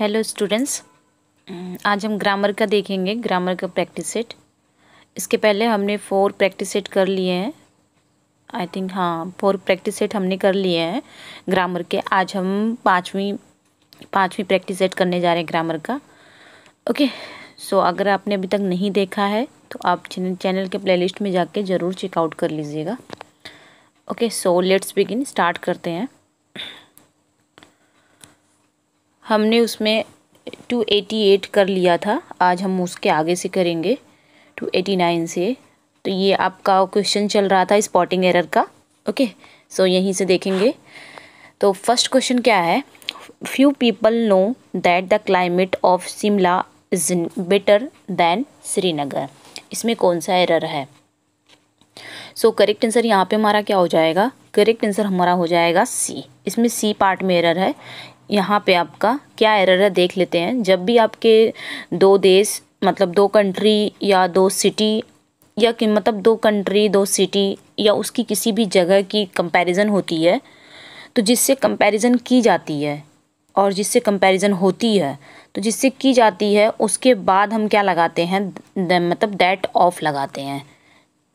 Hello students mm, आज हम grammar का देखेंगे ग्रामर का प्रैक्टिस सेट इसके पहले हमने फोर प्रैक्टिस सेट कर लिए हैं आई थिंक हाँ फोर प्रैक्टिस सेट हमने कर लिए हैं ग्रामर के आज हम पाँचवीं पाँचवीं प्रैक्टिस सेट करने जा रहे हैं ग्रामर का ओके सो अगर आपने अभी तक नहीं देखा है तो आप चैनल के प्ले में जाके ज़रूर चेकआउट कर लीजिएगा okay so let's begin start करते हैं हमने उसमें 288 कर लिया था आज हम उसके आगे से करेंगे 289 से तो ये आपका क्वेश्चन चल रहा था स्पॉटिंग एरर का ओके सो यहीं से देखेंगे तो फर्स्ट क्वेश्चन क्या है few people know that the climate of Shimla is better than Srinagar इसमें कौन सा एरर है सो करेक्ट आंसर यहाँ पे हमारा क्या हो जाएगा करेक्ट आंसर हमारा हो जाएगा सी इसमें सी पार्ट में एरर है यहाँ पे आपका क्या एरर है देख लेते हैं जब भी आपके दो देश मतलब दो कंट्री या दो सिटी या कि मतलब दो कंट्री दो सिटी या उसकी किसी भी जगह की कंपैरिजन होती है तो जिससे कंपैरिजन की जाती है और जिससे कंपैरिजन होती है तो जिससे की जाती है उसके बाद हम क्या लगाते हैं मतलब दैट ऑफ लगाते हैं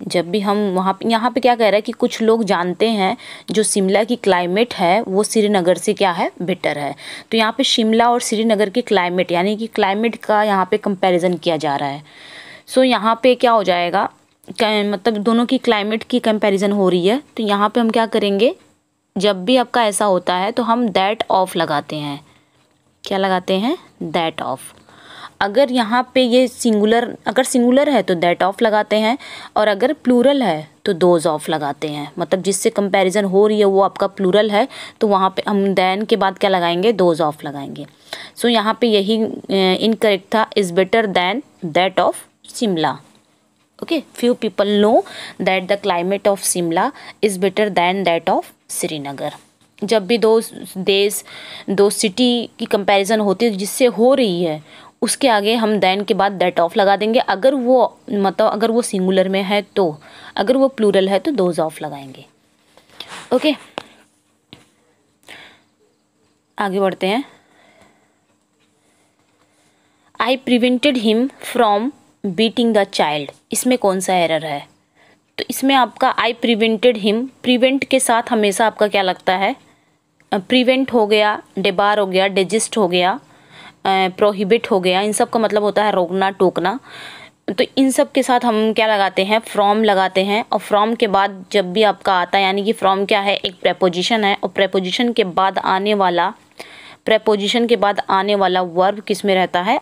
जब भी हम वहाँ यहाँ पर क्या कह रहा है कि कुछ लोग जानते हैं जो शिमला की क्लाइमेट है वो श्रीनगर से क्या है बेटर है तो यहाँ पे शिमला और श्रीनगर की क्लाइमेट यानी कि क्लाइमेट का यहाँ पे कंपैरिजन किया जा रहा है सो so, यहाँ पे क्या हो जाएगा मतलब दोनों की क्लाइमेट की कंपैरिजन हो रही है तो यहाँ पर हम क्या करेंगे जब भी आपका ऐसा होता है तो हम दैट ऑफ लगाते हैं क्या लगाते हैं दैट ऑफ़ अगर यहाँ पे ये सिंगुलर अगर सिंगुलर है तो दैट ऑफ लगाते हैं और अगर प्लूरल है तो दोज ऑफ लगाते हैं मतलब जिससे कंपैरिजन हो रही है वो आपका प्लूरल है तो वहाँ पे हम दैन के बाद क्या लगाएंगे दोज ऑफ लगाएंगे सो so, यहाँ पे यही इनकरेक्ट था is better than that of Shimla okay few people know that the climate of Shimla is better than that of Srinagar जब भी दो देश दो सिटी की कंपैरिजन होती है जिससे हो रही है उसके आगे हम दैन के बाद दैट ऑफ लगा देंगे अगर वो मतलब अगर वो सिंगुलर में है तो अगर वो प्लूरल है तो दोज ऑफ लगाएंगे ओके आगे बढ़ते हैं I prevented him from beating the child इसमें कौन सा एरर है तो इसमें आपका आई प्रिवेंटेड हिम प्रिवेंट के साथ हमेशा आपका क्या लगता है प्रिवेंट हो गया डिबार हो गया डिजिस्ट हो गया प्रोहिबिट हो गया इन सब का मतलब होता है रोकना टोकना तो इन सब के साथ हम क्या लगाते हैं फ्रॉम लगाते हैं और फ्रॉम के बाद जब भी आपका आता है यानी कि फ्रॉम क्या है एक प्रेपोजिशन है और प्रेपोजिशन के बाद आने वाला प्रेपोजिशन के बाद आने वाला वर्ब किस में रहता है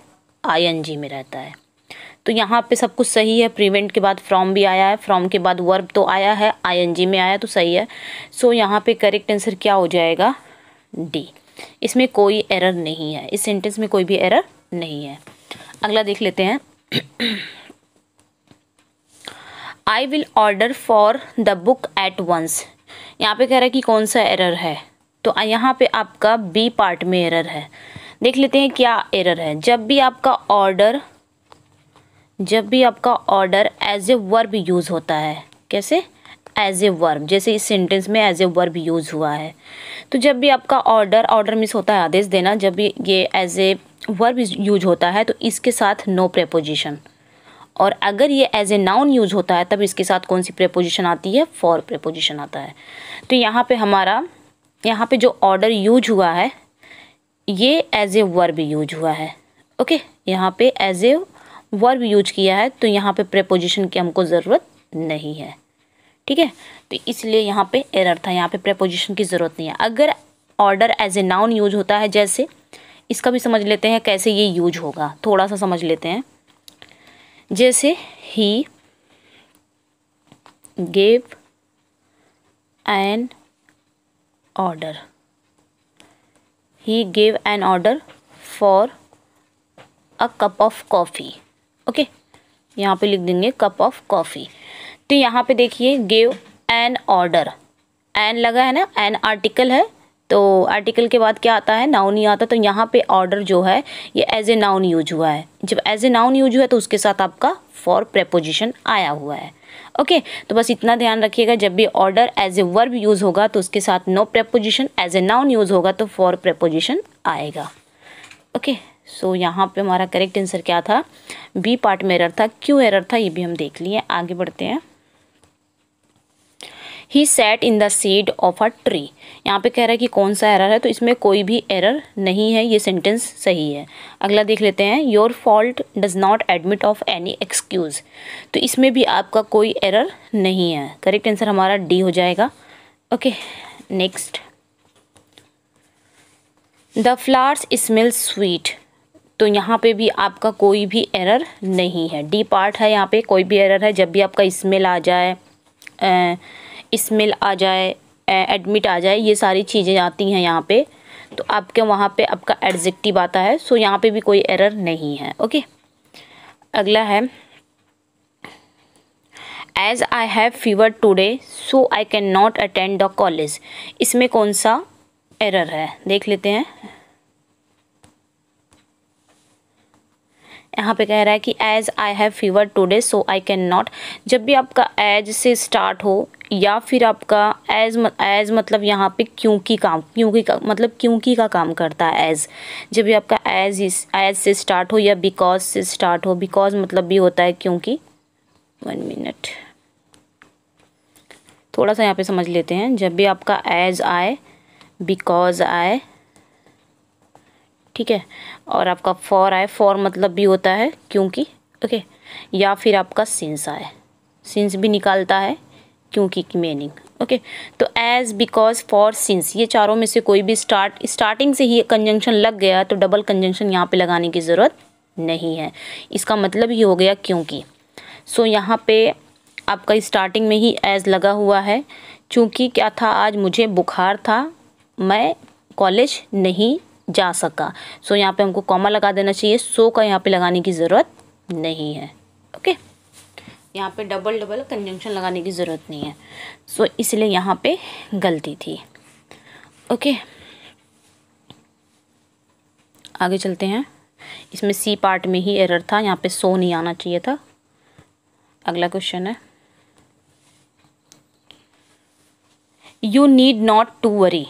आई में रहता है तो यहाँ पे सब कुछ सही है प्रीवेंट के बाद फ्रॉम भी आया है फ्रॉम के बाद वर्ब तो आया है आई में आया तो सही है सो so, यहाँ पर करेक्ट आंसर क्या हो जाएगा डी इसमें कोई एरर नहीं है इस सेंटेंस में कोई भी एरर नहीं है अगला देख लेते हैं I will order for the book at once यहाँ पे कह रहा है कि कौन सा एरर है तो यहाँ पे आपका बी पार्ट में एरर है देख लेते हैं क्या एरर है जब भी आपका ऑर्डर जब भी आपका order as a verb use होता है कैसे एज ए वर्ब जैसे इस सेंटेंस में एज ए वर्ब यूज़ हुआ है तो जब भी आपका ऑर्डर ऑर्डर मिस होता है आदेश देना जब भी ये एज ए वर्ब यूज होता है तो इसके साथ नो प्रेपोजिशन और अगर ये एज ए नाउन यूज होता है तब इसके साथ कौन सी प्रेपोजिशन आती है फॉर प्रेपोजिशन आता है तो यहाँ पे हमारा यहाँ पे जो ऑर्डर यूज हुआ है ये एज ए वर्ब यूज हुआ है ओके यहाँ पे एज ए वर्ब यूज किया है तो यहाँ पे प्रेपोजिशन की हमको ज़रूरत नहीं है ठीक है तो इसलिए यहाँ पे एरर था यहाँ पे प्रपोजिशन की ज़रूरत नहीं है अगर order as a noun use होता है जैसे इसका भी समझ लेते हैं कैसे ये यूज होगा थोड़ा सा समझ लेते हैं जैसे he gave an order he gave an order for a cup of coffee okay यहाँ पे लिख देंगे कप ऑफ कॉफ़ी सकते तो हैं यहाँ पे देखिए गेव एन ऑर्डर एन लगा है ना एन आर्टिकल है तो आर्टिकल के बाद क्या आता है नाउन ही आता तो यहाँ पे ऑर्डर जो है ये एज ए नाउन यूज हुआ है जब एज ए नाउन यूज हुआ है तो उसके साथ आपका फॉर प्रेपोजिशन आया हुआ है ओके तो बस इतना ध्यान रखिएगा जब भी order as a verb use होगा तो उसके साथ no preposition as a noun use होगा तो फॉर प्रेपोजिशन आएगा ओके सो यहाँ पे हमारा करेक्ट आंसर क्या था बी पार्ट में एरर था क्यों एरर था ये भी हम देख लिए आगे बढ़ते हैं he set in the seed of a tree यहाँ पे कह रहा है कि कौन सा एरर है तो इसमें कोई भी एरर नहीं है ये सेंटेंस सही है अगला देख लेते हैं your fault does not admit of any excuse तो इसमें भी आपका कोई एरर नहीं है करेक्ट आंसर हमारा डी हो जाएगा okay next the flowers smell sweet तो यहाँ पे भी आपका कोई भी एरर नहीं है डी पार्ट है यहाँ पे कोई भी एरर है जब भी आपका स्मेल आ जाए स्मेल आ जाए एडमिट आ जाए ये सारी चीज़ें आती हैं यहाँ पे तो आपके वहाँ पे आपका एडजेक्टिव आता है सो यहाँ पे भी कोई एरर नहीं है ओके अगला है as I have fever today so I can not attend the college इसमें कौन सा एरर है देख लेते हैं यहाँ पे कह रहा है कि as I have fever today so I can not जब भी आपका एज से स्टार्ट हो या फिर आपका एज एज मतलब यहाँ पे क्योंकि काम क्योंकि का, मतलब क्योंकि का काम करता है एज जब भी आपका एज एज से स्टार्ट हो या बिकॉज से स्टार्ट हो बिकॉज मतलब भी होता है क्योंकि वन मिनट थोड़ा सा यहाँ पे समझ लेते हैं जब भी आपका एज आए बिकॉज आए ठीक है और आपका फॉर आए फॉर मतलब भी होता है क्योंकि ओके या फिर आपका सिंस आए सिंस भी निकालता है क्योंकि की मीनिंग ओके तो एज़ बिकॉज फॉर सिंस ये चारों में से कोई भी स्टार्ट स्टार्टिंग से ही कंजंक्शन लग गया तो डबल कंजंक्शन यहाँ पे लगाने की ज़रूरत नहीं है इसका मतलब ही हो गया क्योंकि सो so, यहाँ पे आपका स्टार्टिंग में ही एज़ लगा हुआ है क्योंकि क्या था आज मुझे बुखार था मैं कॉलेज नहीं जा सका सो so, यहाँ पे हमको कॉमा लगा देना चाहिए सो का यहाँ पे लगाने की ज़रूरत नहीं है ओके okay? यहाँ पे डबल डबल कंजंक्शन लगाने की ज़रूरत नहीं है सो so, इसलिए यहाँ पे गलती थी ओके okay? आगे चलते हैं इसमें सी पार्ट में ही एरर था यहाँ पे सो नहीं आना चाहिए था अगला क्वेश्चन है you need not to worry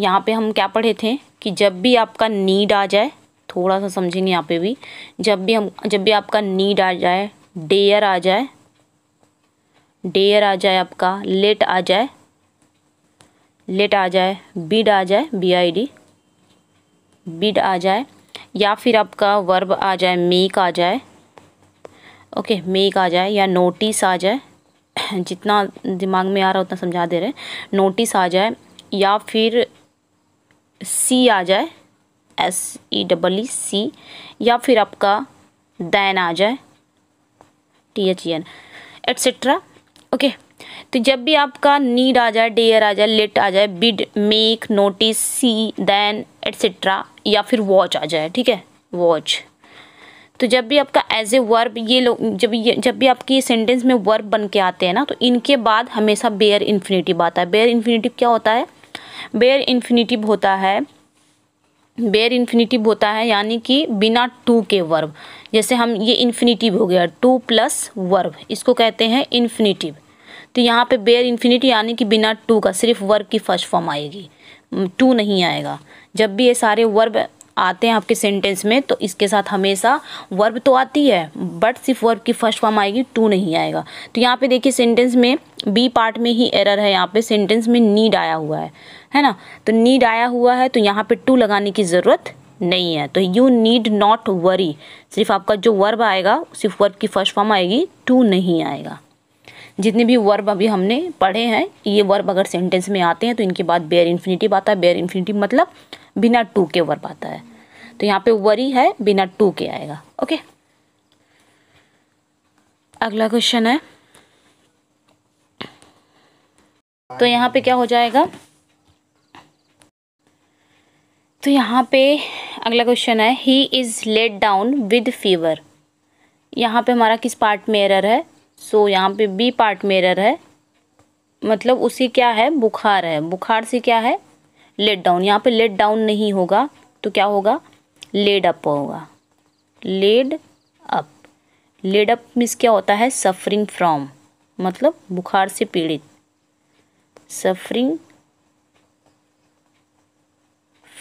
यहाँ पे हम क्या पढ़े थे कि जब भी आपका नीड आ जाए थोड़ा सा समझेंगे यहाँ पे भी जब भी हम जब भी आपका नीड आ जाए डेयर आ जाए डेयर आ जाए आपका लेट आ जाए लेट आ जाए बिड आ जाए बी आई डी बिड आ जाए या फिर आपका वर्ब आ जाए मेक आ जाए ओके मेक आ जाए या नोटिस आ जाए जितना दिमाग में आ रहा उतना समझा दे रहे नोटिस आ जाए या फिर सी आ जाए एस ई डबल ई सी या फिर आपका दैन आ जाए T H E N etcetera okay तो जब भी आपका नीड आ जाए डेयर आ जाए लेट आ जाए bid make notice see than etcetera या फिर वॉच आ जाए ठीक है वॉच तो जब भी आपका एज ए वर्ब ये लोग जब ये जब भी आपकी सेंटेंस में वर्ब बन के आते हैं ना तो इनके बाद हमेशा बेयर इन्फिनेटिव आता है बेयर इन्फिनेटिव क्या होता है बेर इन्फिनिटिव होता है बेर इन्फिनिटिव होता है यानी कि बिना टू के वर्ब जैसे हम ये इन्फिनिटिव हो गया टू प्लस वर्ब इसको कहते हैं इन्फिनिटिव तो यहाँ पे बेर इन्फिनिटिव यानी कि बिना टू का सिर्फ वर्ब की फर्स्ट फॉर्म आएगी टू नहीं आएगा जब भी ये सारे वर्ब आते हैं आपके सेंटेंस में तो इसके साथ हमेशा वर्ब तो आती है बट सिर्फ वर्ब की फर्स्ट फॉर्म आएगी टू नहीं आएगा तो यहाँ पे देखिए सेंटेंस में बी पार्ट में ही एरर है यहाँ पे सेंटेंस में नीड आया हुआ है है ना तो नीड आया हुआ है तो यहाँ पे टू लगाने की ज़रूरत नहीं है तो यू नीड नॉट वरी सिर्फ आपका जो वर्ब आएगा सिर्फ वर्ब की फर्स्ट फॉर्म आएगी टू नहीं आएगा जितने भी वर्ब अभी हमने पढ़े हैं ये वर्ब अगर सेंटेंस में आते हैं तो इनके बाद बेयर इन्फिनिटिव आता है बेयर इन्फिनिटिव मतलब बिना टू के वर्ब आता है तो यहाँ पे वरी है बिना टू के आएगा ओके अगला क्वेश्चन है तो यहाँ पे क्या हो जाएगा तो यहाँ पे अगला क्वेश्चन है he is let down with fever यहाँ पे हमारा किस पार्ट में एरर है सो so, यहाँ पे बी पार्ट में एरर है मतलब उसी क्या है बुखार है बुखार से क्या है लेट डाउन यहाँ पे लेट डाउन नहीं होगा तो क्या होगा लेड अप होगा laid up laid up means क्या होता है सफरिंग फ्रॉम मतलब बुखार से पीड़ित suffering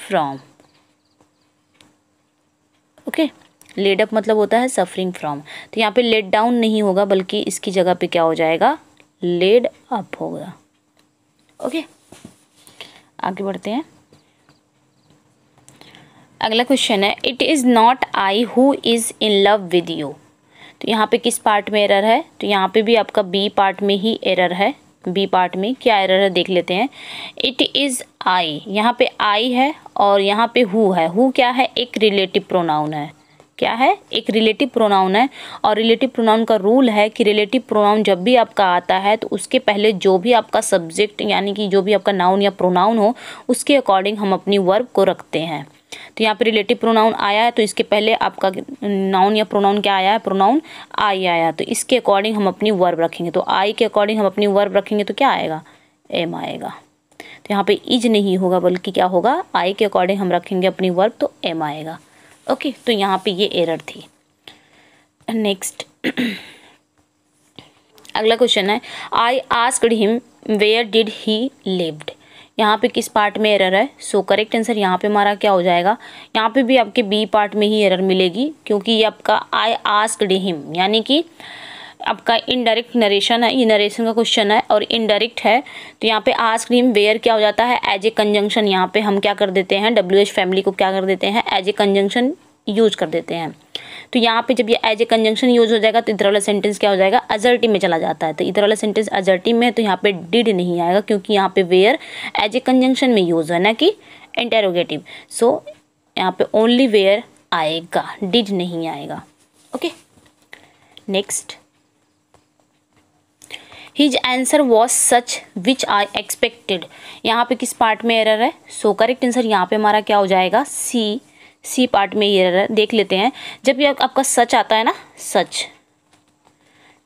from okay laid up मतलब होता है सफरिंग फ्रॉम तो यहाँ पे लेट डाउन नहीं होगा बल्कि इसकी जगह पे क्या हो जाएगा लेड अप होगा ओके okay? आगे बढ़ते हैं अगला क्वेश्चन है it is not I who is in love with you तो यहाँ पे किस पार्ट में एरर है तो यहाँ पे भी आपका बी पार्ट में ही एरर है बी पार्ट में क्या एरर है देख लेते हैं इट इज़ आई यहाँ पे आई है और यहाँ पे हु है हु क्या है एक रिलेटिव प्रोनाउन है क्या है एक रिलेटिव प्रोनाउन है और रिलेटिव प्रोनाउन का रूल है कि रिलेटिव प्रोनाउन जब भी आपका आता है तो उसके पहले जो भी आपका सब्जेक्ट यानी कि जो भी आपका नाउन या प्रोनाउन हो उसके अकॉर्डिंग हम अपनी वर्ब को रखते हैं तो यहाँ पे रिलेटिव प्रोनाउन आया है तो इसके पहले आपका नाउन या प्रोनाउन क्या आया है प्रोनाउन आई आया तो इसके अकॉर्डिंग हम अपनी वर्ब रखेंगे तो आई के अकॉर्डिंग हम अपनी वर्ब रखेंगे तो क्या आएगा एम आएगा तो यहाँ पे इज नहीं होगा बल्कि क्या होगा आई के अकॉर्डिंग हम रखेंगे अपनी वर्ब तो एम आएगा ओके तो यहाँ पे ये एरर थी नेक्स्ट अगला क्वेश्चन है I asked him where did he lived यहाँ पे किस पार्ट में एरर है सो करेक्ट आंसर यहाँ पे हमारा क्या हो जाएगा यहाँ पे भी आपके बी पार्ट में ही एरर मिलेगी क्योंकि ये आपका आई आस्कड हिम यानी कि आपका इनडायरेक्ट नरेशन है ये नरेशन का क्वेश्चन है और इनडायरेक्ट है तो यहाँ पे आज क्रीम वेयर क्या हो जाता है एज ए कंजंक्शन यहाँ पे हम क्या कर देते हैं डब्ल्यू एच फैमिली को क्या कर देते हैं एज ए कंजंक्शन यूज कर देते हैं तो यहाँ पे जब ये एज ए कंजंक्शन यूज हो जाएगा तो इधर वाला सेंटेंस क्या हो जाएगा अजर्टी में चला जाता है तो इधर वाला सेंटेंस अजर्टी में है तो यहाँ पे डिड नहीं आएगा क्योंकि यहाँ पे वेयर एज ए कंजंक्शन में यूज है ना कि इंटेरोगेटिव सो so, यहाँ पे ओनली वेयर आएगा डिड नहीं आएगा okay next his answer was such which I expected यहाँ पे किस पार्ट में एरर है सो करेक्ट आंसर यहाँ पे हमारा क्या हो जाएगा सी सी पार्ट में एरर है देख लेते हैं जब ये आपका सच आता है ना सच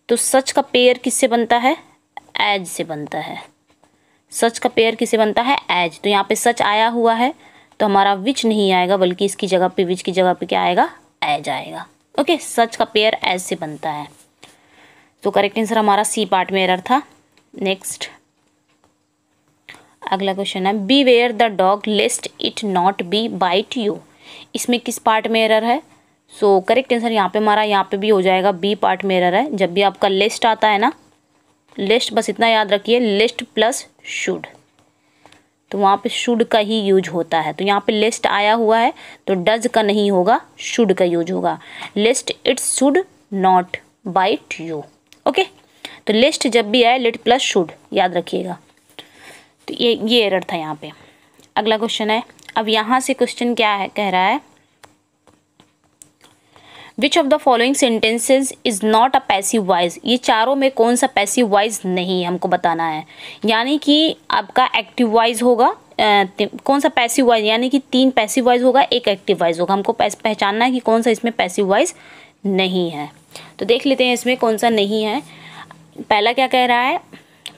तो सच का पेयर किससे बनता है एज से बनता है सच का पेयर किससे बनता है एज तो यहाँ पे सच आया हुआ है तो हमारा विच नहीं आएगा बल्कि इसकी जगह पे विच की जगह पे क्या आएगा एज आएगा ओके सच का पेयर एज से बनता है तो करेक्ट आंसर हमारा सी पार्ट में एरर था नेक्स्ट अगला क्वेश्चन है beware the dog lest it not be bite you इसमें किस पार्ट में एरर है सो करेक्ट आंसर यहाँ पे हमारा यहाँ पे भी हो जाएगा बी पार्ट में एरर है जब भी आपका लिस्ट आता है ना लिस्ट बस इतना याद रखिए लिस्ट प्लस शुड तो वहाँ पे शुड का ही यूज होता है तो यहाँ पे लिस्ट आया हुआ है तो डज का नहीं होगा शुड का यूज होगा lest it's should not bite you okay तो लिस्ट जब भी आए लिट प्लस शुड याद रखिएगा तो ये ये एरर था यहाँ पे अगला क्वेश्चन है अब यहाँ से क्वेश्चन क्या है कह रहा है which of the following sentences is not a passive voice ये चारों में कौन सा पैसिव वाइज नहीं है हमको बताना है यानी कि आपका एक्टिव वाइज होगा आ, कौन सा पैसिव वाइज यानी कि तीन पैसिव वाइज होगा एक एक्टिव वाइज होगा हमको पहचानना है कि कौन सा इसमें पैसिव वाइज नहीं है तो देख लेते हैं इसमें कौन सा नहीं है पहला क्या कह रहा है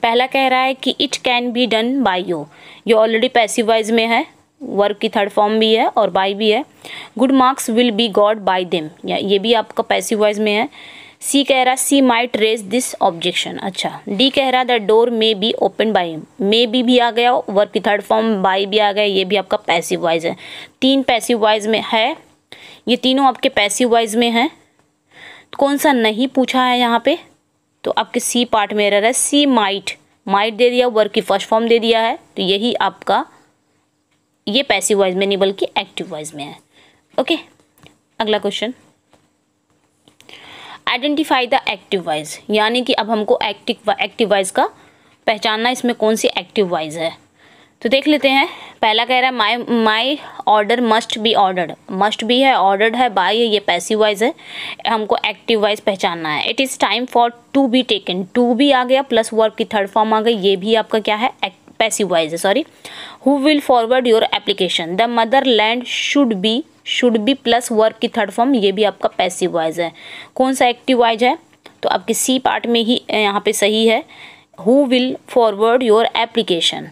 पहला कह रहा है कि it can be done by you ये ऑलरेडी पैसिव वाइज में है वर्क की थर्ड फॉर्म भी है और बाय भी है good marks will be got by them या ये भी आपका पैसिव वाइज में है सी कह रहा C might raise this objection अच्छा डी कह रहा the door may be open by may be भी आ गया वर्क की थर्ड फॉर्म बाई भी आ गया ये भी आपका पैसिव वाइज है तीन पैसिव वाइज में है ये तीनों आपके पैसिव वाइज में है कौन सा नहीं पूछा है यहाँ पे तो आपके सी पार्ट में एरर है सी माइट माइट दे दिया वर्क की फर्स्ट फॉर्म दे दिया है तो यही आपका ये पैसिव वाइज में नहीं बल्कि एक्टिव वाइज में है ओके अगला question identify the active voice यानी कि अब हमको एक्टिव एक्टिव वाइज का पहचानना इसमें कौन सी एक्टिव वाइज है तो देख लेते हैं पहला कह रहा है my my order must be ordered must भी है ऑर्डर्ड है बाई है ये पैसिव वाइज है हमको एक्टिव वाइज पहचानना है it is time for to be taken to भी आ गया प्लस वर्क की थर्ड फॉर्म आ गई ये भी आपका क्या है पैसिव वाइज है sorry who will forward your application the motherland should be should be plus verb की थर्ड फॉर्म ये भी आपका पैसिव वाइज है कौन सा एक्टिव वाइज है तो आपके सी पार्ट में ही यहाँ पे सही है who will forward your application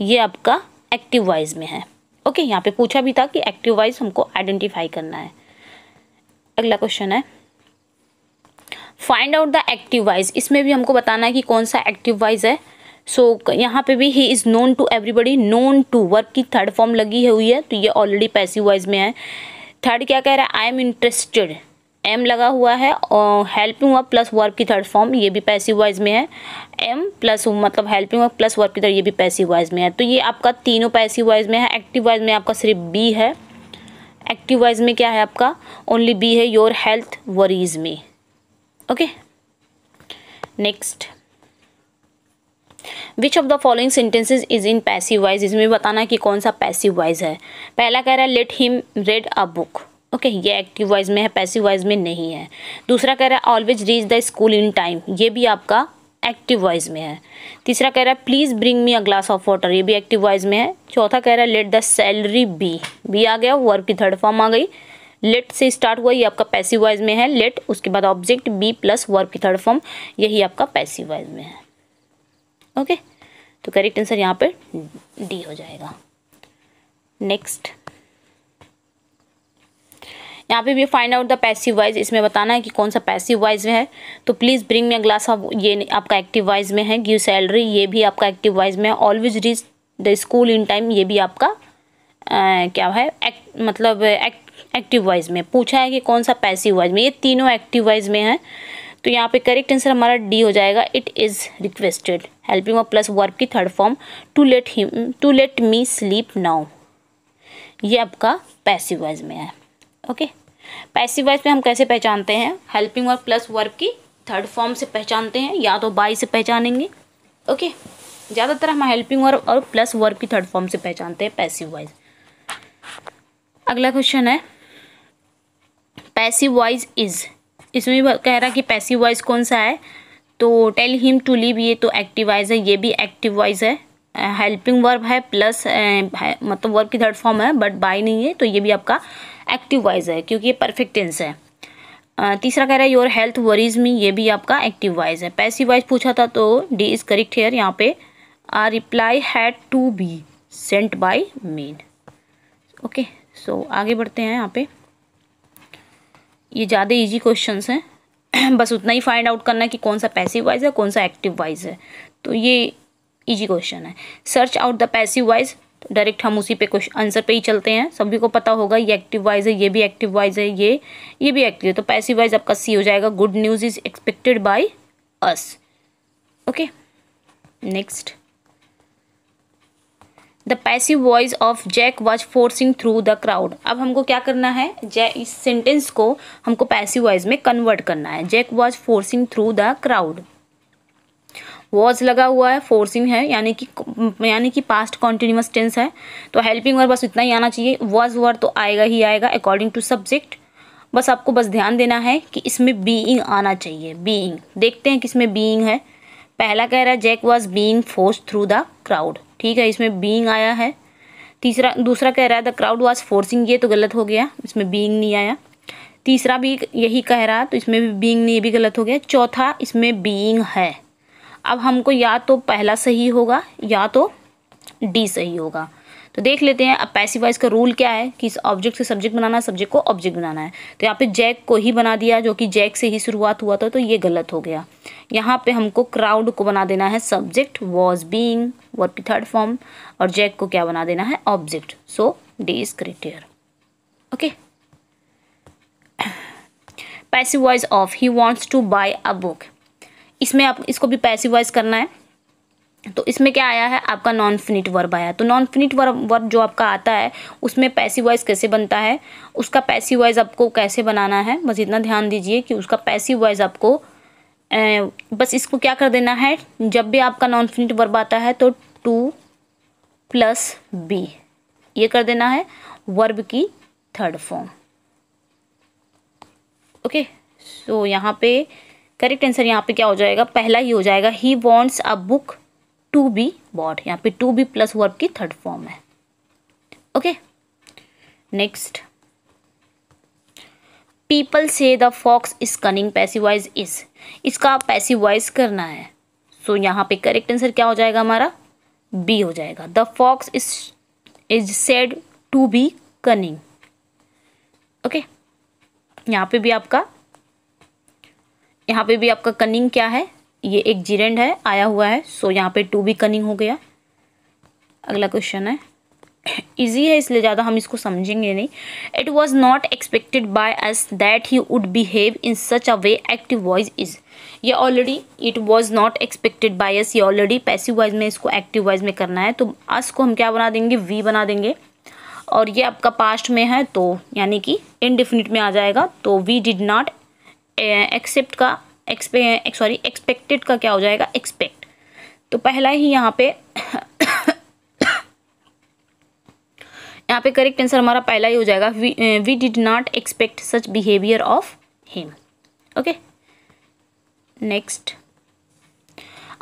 ये आपका एक्टिव वाइज में है ओके यहाँ पे पूछा भी था कि एक्टिव वाइज हमको आइडेंटिफाई करना है अगला क्वेश्चन है find out the active voice इसमें भी हमको बताना है कि कौन सा एक्टिव वाइज है सो so, यहाँ पे भी he is known to everybody known to verb की थर्ड फॉर्म लगी हुई है तो ये ऑलरेडी पैसिव वाइज में है थर्ड क्या कह रहा है आई एम इंटरेस्टेड एम लगा हुआ है और हेल्पिंग वर्ब प्लस वर्ब की थर्ड फॉर्म ये भी पैसिव वाइज में है एम प्लस मतलब हेल्पिंग वर्ब प्लस वर्ब की थर्ड ये भी पैसिव वाइज में है तो ये आपका तीनों पैसिव वाइज में है एक्टिव वाइज में आपका सिर्फ बी है एक्टिव वाइज में क्या है आपका ओनली बी है योर हेल्थ वरीज में okay next which of the following sentences is in passive voice इसमें बताना कि कौन सा पैसिव वाइज है पहला कह रहा है let him read a book okay okay, ये एक्टिव वाइज में है पैसिव वाइज में नहीं है दूसरा कह रहा है always reach the school in time ये भी आपका एक्टिव वाइज में है तीसरा कह रहा है please bring me a glass of water ये भी एक्टिव वाइज में है चौथा कह रहा है let the salary be be आ गया वर्क की थर्ड फॉर्म आ गई लेट से स्टार्ट हुआ ये आपका पैसिव वाइज में है लेट उसके बाद ऑब्जेक्ट बी प्लस वर्क की थर्ड फॉर्म यही आपका पैसिव वाइज में है ओके okay? तो करेक्ट आंसर यहाँ पर डी हो जाएगा नेक्स्ट यहाँ पे भी find out the passive voice इसमें बताना है कि कौन सा पैसिव वाइज में है तो please bring me glass of ये आपका एक्टिव वाइज में है गिव सैलरी ये भी आपका एक्टिव वाइज में है always reach the school in time ये भी आपका आ, क्या है एक, मतलब एक, एक्टिव वाइज में पूछा है कि कौन सा पैसिव वाइज में ये तीनों एक्टिव वाइज में है तो यहाँ पे करेक्ट आंसर हमारा डी हो जाएगा इट इज़ रिक्वेस्टेड हेल्पिंग और प्लस वर्क की third form to let him to let me sleep now ये आपका पैसिव वाइज में है ओके पैसिव वॉइस पे हम कैसे पहचानते हैं हेल्पिंग वर्ब प्लस वर्ब की थर्ड फॉर्म से पहचानते हैं या तो बाई से पहचानेंगे ओके ज़्यादातर हम हेल्पिंग वर्ब और प्लस वर्ब की थर्ड फॉर्म से पहचानते हैं पैसिव वॉइस अगला क्वेश्चन है पैसिव वॉइस इज़ इसमें भी कह रहा कि पैसिव वॉइस कौन सा है तो टेल हिम टू लिव ये तो एक्टिव वाइज है ये भी एक्टिव वाइज है हेल्पिंग वर्ब है प्लस मतलब वर्ब की थर्ड फॉर्म है बट बाई नहीं है तो ये भी आपका एक्टिव वाइज है क्योंकि ये परफेक्ट टेंस है तीसरा कह रहा है योर हेल्थ वरीज मी ये भी आपका एक्टिव वाइज है पैसिव वाइज पूछा था तो डी इज़ करेक्ट हेयर यहाँ पे a reply had to be sent by men okay so आगे बढ़ते हैं यहाँ पे ये ज़्यादा इजी क्वेश्चंस हैं बस उतना ही फाइंड आउट करना है कि कौन सा पैसिव वाइज है कौन सा एक्टिव वाइज है तो ये इजी क्वेश्चन है search out the passive voice तो डायरेक्ट हम उसी पे क्वेश्चन आंसर पे ही चलते हैं सभी को पता होगा ये एक्टिव वाइज है ये भी एक्टिव वाइज है ये ये भी एक्टिव है तो पैसिव वाइज आपका सी हो जाएगा good news is expected by us okay next the passive voice of Jack was forcing through the crowd अब हमको क्या करना है जै इस सेंटेंस को हमको पैसिव वॉइस में कन्वर्ट करना है Jack was forcing through the crowd was लगा हुआ है फोर्सिंग है यानी कि यानी कि पास्ट कॉन्टिन्यूस टेंस है तो हेल्पिंग वर्ब बस इतना ही आना चाहिए वॉज वर्ड तो आएगा ही आएगा अकॉर्डिंग टू सब्जेक्ट बस आपको बस ध्यान देना है कि इसमें बीइंग आना चाहिए बीइंग देखते हैं कि इसमें बीइंग है पहला कह रहा है Jack was being force through the crowd ठीक है इसमें बीइंग आया है तीसरा दूसरा कह रहा है द क्राउड वॉज फोर्सिंग ये तो गलत हो गया इसमें बीइंग नहीं आया तीसरा भी यही कह रहा तो इसमें भी बीइंग नहीं ये भी गलत हो गया चौथा इसमें बीइंग है अब हमको या तो पहला सही होगा या तो डी सही होगा तो देख लेते हैं अब पैसिवाइज का रूल क्या है कि इस ऑब्जेक्ट से सब्जेक्ट बनाना है सब्जेक्ट को ऑब्जेक्ट बनाना है तो यहाँ पे जैक को ही बना दिया जो कि जैक से ही शुरुआत हुआ था तो ये गलत हो गया यहाँ पे हमको क्राउड को बना देना है सब्जेक्ट वॉज बींग वर्ब की थर्ड फॉर्म और जैक को क्या बना देना है object so D is correct okay passive voice of he wants to buy a book इसमें आप इसको भी पैसिव वॉइस करना है तो इसमें क्या आया है आपका नॉन फिनिट वर्ब आया तो नॉन फिनिट वर्ब वर्ब जो आपका आता है उसमें पैसिव वॉइस कैसे बनता है उसका पैसिव वॉइस आपको कैसे बनाना है बस इतना ध्यान दीजिए कि उसका पैसिव वॉइस आपको बस इसको क्या कर देना है जब भी आपका नॉन फिनिट वर्ब आता है तो टू प्लस बी ये कर देना है वर्ब की थर्ड फॉर्म ओके सो यहाँ पे करेक्ट आंसर यहाँ पे क्या हो जाएगा पहला ही हो जाएगा he wants a book to be bought यहाँ पे टू बी प्लस वर्ब की थर्ड फॉर्म है okay next people say the fox is cunning passive voice is इसका पैसिवाइज करना है सो so, यहाँ पे करेक्ट आंसर क्या हो जाएगा हमारा बी हो जाएगा the fox is is said to be cunning okay यहाँ पे भी आपका यहाँ पे भी आपका कनिंग क्या है ये एक जीरेंड है आया हुआ है सो यहाँ पे टू भी कनिंग हो गया अगला क्वेश्चन है ईजी है इसलिए ज़्यादा हम इसको समझेंगे नहीं it was not expected by us that he would behave in such a way active voice is ये already it was not expected by us ये ऑलरेडी पैसिव वॉइस में इसको एक्टिव वॉइस में करना है तो अस को हम क्या बना देंगे वी बना देंगे और ये आपका पास्ट में है तो यानी कि इनडिफिनिट में आ जाएगा तो वी डिड नॉट एक्सेप्ट का एक्सपे सॉरी एक्सपेक्टेड का क्या हो जाएगा एक्सपेक्ट तो पहला ही यहाँ पे यहाँ पे करेक्ट आंसर हमारा पहला ही हो जाएगा we did not expect such behaviour of him okay next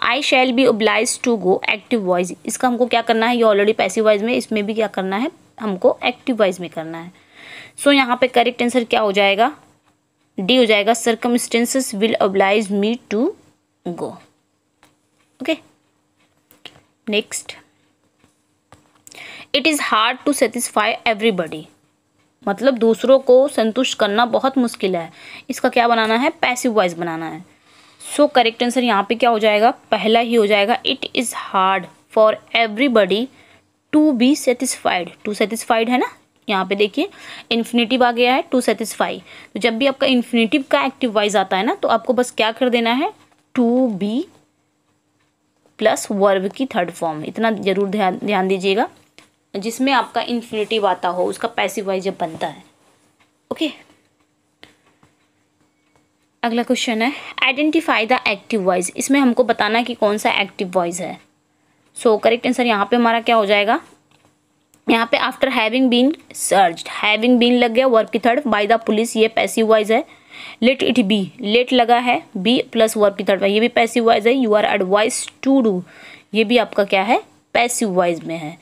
I shall be obliged to go active voice इसका हमको क्या करना है ये ऑलरेडी पैसिव वॉइज में इसमें भी क्या करना है हमको एक्टिव वॉइस में करना है सो so, यहाँ पे करेक्ट आंसर क्या हो जाएगा डी हो जाएगा circumstances will oblige me to go okay next it is hard to satisfy everybody मतलब दूसरों को संतुष्ट करना बहुत मुश्किल है इसका क्या बनाना है पैसिव वाइज बनाना है सो करेक्ट आंसर यहाँ पे क्या हो जाएगा पहला ही हो जाएगा it is hard for everybody to be satisfied to satisfied है ना यहाँ पे देखिए इन्फिनेटिव आ गया है टू सेटिस्फाई तो जब भी आपका इन्फिनेटिव का एक्टिव वाइज आता है ना तो आपको बस क्या कर देना है टू बी प्लस वर्व की थर्ड फॉर्म इतना ज़रूर ध्यान ध्यान दीजिएगा जिसमें आपका इन्फिनेटिव आता हो उसका पैसिव वाइज जब बनता है ओके अगला क्वेश्चन है आइडेंटिफाई द एक्टिव वॉइस इसमें हमको बताना कि कौन सा एक्टिव वॉइस है सो करेक्ट आंसर यहाँ पे हमारा क्या हो जाएगा यहाँ पे after having been search having been लग गया वर्ब की थर्ड बाई द पुलिस ये पैसिव वाइज है लेट इट बी लेट लगा है बी प्लस वर्ब की थर्ड ये भी पैसिव वाइज है you are advise to do ये भी आपका क्या है पैसिव वाइज में है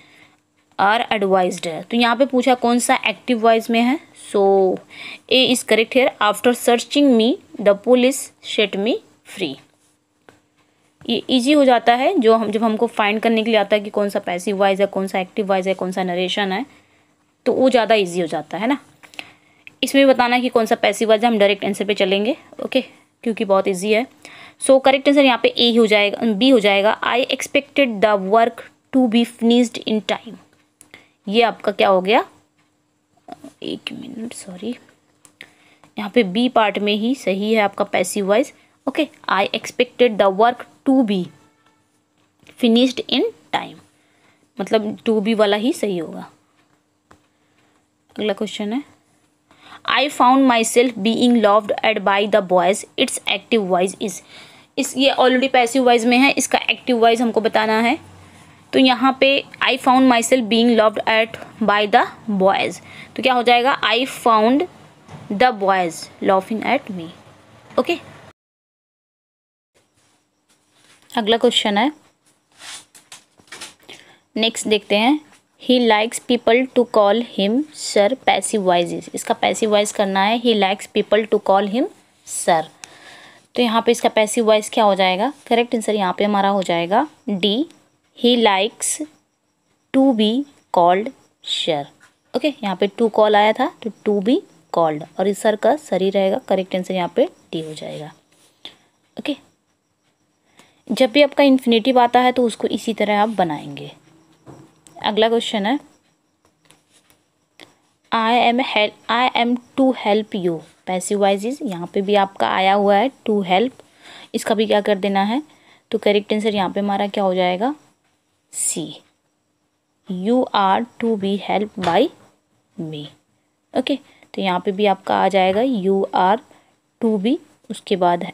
आर एडवाइज है तो यहाँ पे पूछा कौन सा एक्टिव वाइज में है so A is correct here after searching me the police set me free ये इजी हो जाता है जो हम जब हमको फाइंड करने के लिए आता है कि कौन सा पैसिव वाइज है कौन सा एक्टिव वाइज है कौन सा नरेशन है तो वो ज़्यादा ईजी हो जाता है ना इसमें बताना कि कौन सा पैसिव वाइज है हम डायरेक्ट आंसर पे चलेंगे ओके क्योंकि बहुत ईजी है सो करेक्ट आंसर यहाँ पे ए हो जाएगा बी हो जाएगा I expected the work to be finished in time ये आपका क्या हो गया एक मिनट सॉरी यहाँ पे बी पार्ट में ही सही है आपका passive voice okay I expected the work to be finished in time मतलब टू बी वाला ही सही होगा अगला क्वेश्चन है I found myself being laughed at by the boys it's active voice is इस ये ऑलरेडी पैसिव वाइज में है इसका एक्टिव वाइज हमको बताना है तो यहाँ पे I found myself being laughed at by the boys तो क्या हो जाएगा I found the boys laughing at me okay अगला क्वेश्चन है नेक्स्ट देखते हैं he likes people to call him sir passive voice इसका पैसिव वाइज करना है he likes people to call him sir तो यहाँ पे इसका पैसिव वाइज क्या हो जाएगा करेक्ट आंसर यहाँ पे हमारा हो जाएगा D he likes to be called sir okay यहाँ पे टू कॉल आया था तो टू बी कॉल्ड और इस सर का सर ही रहेगा करेक्ट आंसर यहाँ पे डी हो जाएगा ओके okay? जब भी आपका इन्फिनेटिव आता है तो उसको इसी तरह आप बनाएंगे अगला क्वेश्चन है I am help I am to help you passive voice is यहाँ पे भी आपका आया हुआ है टू हेल्प इसका भी क्या कर देना है तो करेक्ट आंसर यहाँ पे हमारा क्या हो जाएगा C you are to be help by me okay तो यहाँ पे भी आपका आ जाएगा यू आर टू बी उसके बाद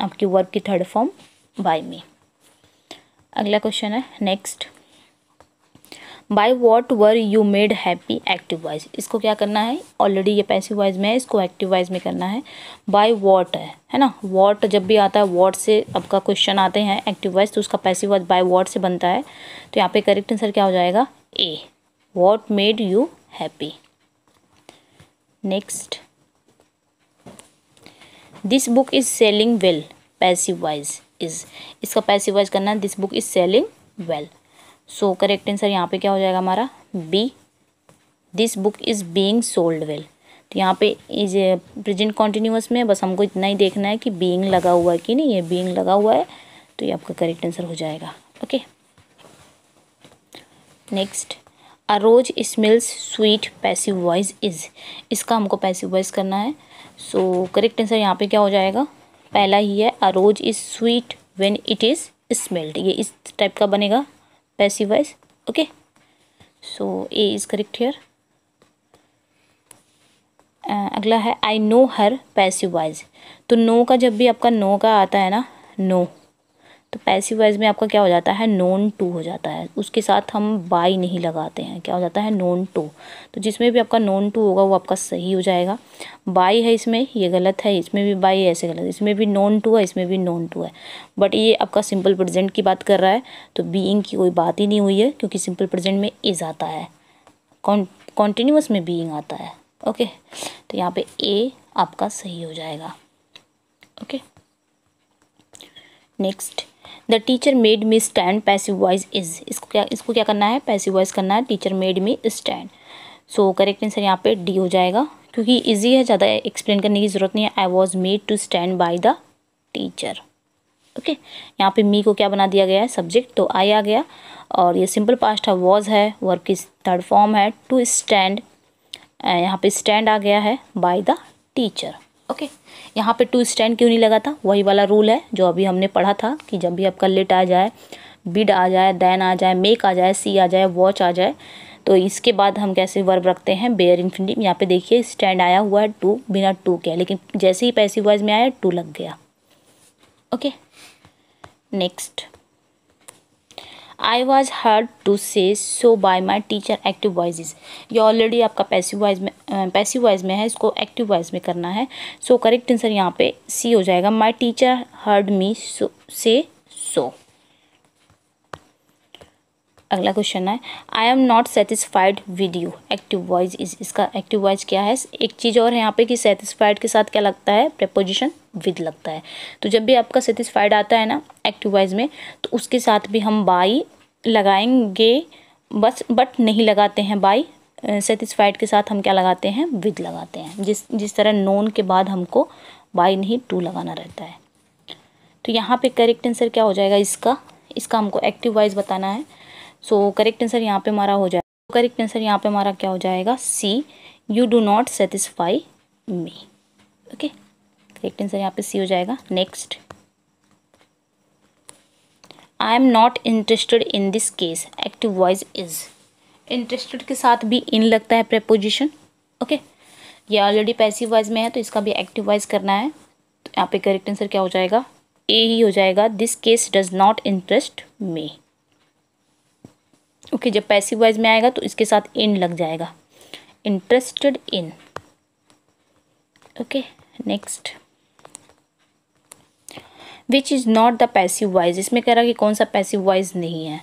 आपकी वर्क की थर्ड फॉर्म बाय मी अगला क्वेश्चन है next by what were you made happy active voice इसको क्या करना है ऑलरेडी ये पैसिव वाइज में है इसको एक्टिव वाइज में करना है बाय वॉट है है ना वॉट जब भी आता है वॉट से आपका क्वेश्चन आते हैं एक्टिव वाइज तो उसका पैसिव वाइज बाय वॉट से बनता है तो यहाँ पे करेक्ट आंसर क्या हो जाएगा A what made you happy next this book is selling well passive voice is इसका पैसिव वॉइस करना है this book is selling well so correct answer यहाँ पे क्या हो जाएगा हमारा B this book is being sold well तो यहाँ पे इज प्रेजेंट कॉन्टिन्यूस में बस हमको इतना ही देखना है कि बीइंग लगा हुआ है कि नहीं ये बीइंग लगा हुआ है तो ये आपका करेक्ट आंसर हो जाएगा okay next a rose smells sweet passive voice is इसका हमको पैसिव वॉइस करना है सो करेक्ट आंसर यहाँ पे क्या हो जाएगा पहला ही है a rose rose is sweet when it is smelled ये इस टाइप का बनेगा passive voice okay so A is correct here अगला है I know her passive voice तो नो का जब भी आपका नो का आता है ना नो तो पैसिव वाइज में आपका क्या हो जाता है नोन टू हो जाता है उसके साथ हम बाई नहीं लगाते हैं क्या हो जाता है नोन टू तो जिसमें भी आपका नॉन टू होगा वो आपका सही हो जाएगा बाई है इसमें ये गलत है इसमें भी बाई ऐसे गलत है इसमें भी नॉन टू है इसमें भी नोन टू है बट ये आपका सिंपल प्रजेंट की बात कर रहा है तो बीइंग की कोई बात ही नहीं हुई है क्योंकि सिंपल प्रजेंट में इज़ आता है कॉन्टीन्यूस में बीइंग आता है ओके तो यहाँ पर ए आपका सही हो जाएगा okay next the teacher made me stand passive voice is इसको क्या इसको क्या करना है पैसिव वॉइस करना है teacher made me stand so correct answer यहाँ पे डी हो जाएगा क्योंकि इजी है ज़्यादा एक्सप्लेन करने की ज़रूरत नहीं है I was made to stand by the teacher okay यहाँ पे मी को क्या बना दिया गया है सब्जेक्ट तो आई आ गया और ये सिंपल पास्ट है वॉज है वर्क की थर्ड फॉर्म है टू स्टैंड यहाँ पे स्टैंड आ गया है बाय द टीचर ओके यहाँ पे टू स्टैंड क्यों नहीं लगा था वही वाला रूल है जो अभी हमने पढ़ा था कि जब भी आपका लेट आ जाए बिड आ जाए दैन आ जाए मेक आ जाए सी आ जाए वॉच आ जाए तो इसके बाद हम कैसे वर्ब रखते हैं बेयर इन्फिनिटिव यहाँ पे देखिए स्टैंड आया हुआ है टू बिना टू के लेकिन जैसे ही पैसिव वाइज में आया टू लग गया okay next I was heard to say so by my teacher active voice ये ऑलरेडी आपका पैसिव वॉइज में पैसिव वाइज में है इसको एक्टिव वाइज में करना है सो करेक्ट आंसर यहाँ पे सी हो जाएगा माई टीचर हर्ड मी सो से सो अगला क्वेश्चन है I am not satisfied with you active voice is इसका एक्टिव वॉइज क्या है एक चीज़ और है यहाँ पे कि सेटिस्फाइड के साथ क्या लगता है प्रपोजिशन विद लगता है तो जब भी आपका सेटिस्फाइड आता है ना एक्टिव वाइज में तो उसके साथ भी हम बाई लगाएंगे बस बट नहीं लगाते हैं बाई सेटिस्फाइड के साथ हम क्या लगाते हैं विद लगाते हैं जिस जिस तरह नोन के बाद हमको बाई नहीं टू लगाना रहता है तो यहाँ पे करेक्ट आंसर क्या हो जाएगा इसका इसका हमको एक्टिव वाइज बताना है सो करेक्ट आंसर यहाँ पे हमारा हो जाएगा करेक्ट आंसर यहाँ पे हमारा क्या हो जाएगा C you do not satisfy me okay correct answer यहाँ पे सी हो जाएगा next I am not interested in this case active voice is interested के साथ भी इन लगता है प्रपोजिशन ओके ये ऑलरेडी पैसिव वॉइस में है तो इसका भी एक्टिव वॉइस करना है तो यहाँ पे करेक्ट आंसर क्या हो जाएगा ए ही हो जाएगा this case does not interest me okay जब पैसिव वाइज में आएगा तो इसके साथ इन लग जाएगा interested in okay next which is not the passive voice इसमें कह रहा कि कौन सा पैसिव वाइज नहीं है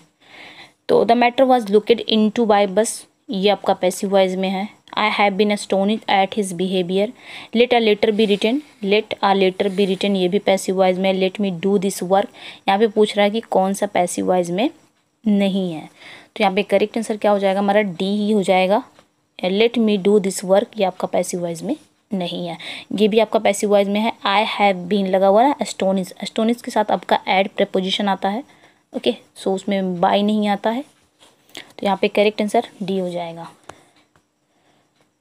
तो the matter was looked into by बस ये आपका पैसिव वाइज में है I have been astonished at his behaviour let a letter be return let a letter be return ये भी पैसिव वाइज में let me do this work यहाँ पे पूछ रहा है कि कौन सा पैसिव वाइज में नहीं है तो यहाँ पे करेक्ट आंसर क्या हो जाएगा हमारा डी ही हो जाएगा let me do this work ये आपका पैसिव वाइज में नहीं है ये भी आपका पैसिव वॉइस में है आई हैव बीन लगा हुआ है एस्टोनिस एस्टोनिस के साथ आपका एड प्रपोजिशन आता है ओके सो उसमें बाई नहीं आता है तो यहाँ पे करेक्ट आंसर डी हो जाएगा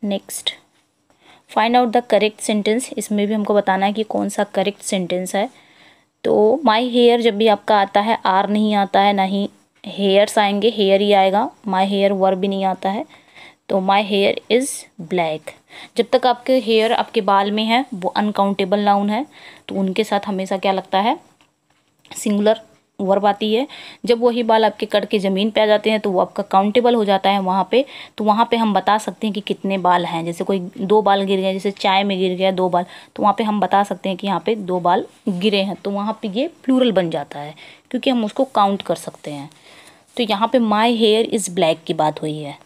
next find out the correct sentence इसमें भी हमको बताना है कि कौन सा करेक्ट सेंटेंस है तो माई हेयर जब भी आपका आता है आर नहीं आता है ना ही हेयर्स आएंगे हेयर ही आएगा माई हेयर वर भी नहीं आता है तो माई हेयर इज़ ब्लैक जब तक आपके हेयर आपके बाल में है वो अनकाउंटेबल नाउन है तो उनके साथ हमेशा क्या लगता है सिंगुलर वर्ब आती है जब वही बाल आपके कट के ज़मीन पे आ जाते हैं तो वो आपका काउंटेबल हो जाता है वहाँ पे तो वहाँ पे हम बता सकते हैं कि कितने बाल हैं जैसे कोई दो बाल गिर गए जैसे चाय में गिर गया दो बाल तो वहाँ पे हम बता सकते हैं कि यहाँ पे दो बाल गिरे हैं तो वहाँ पे ये प्लूरल बन जाता है क्योंकि हम उसको काउंट कर सकते हैं तो यहाँ पर माई हेयर इज़ ब्लैक की बात हुई है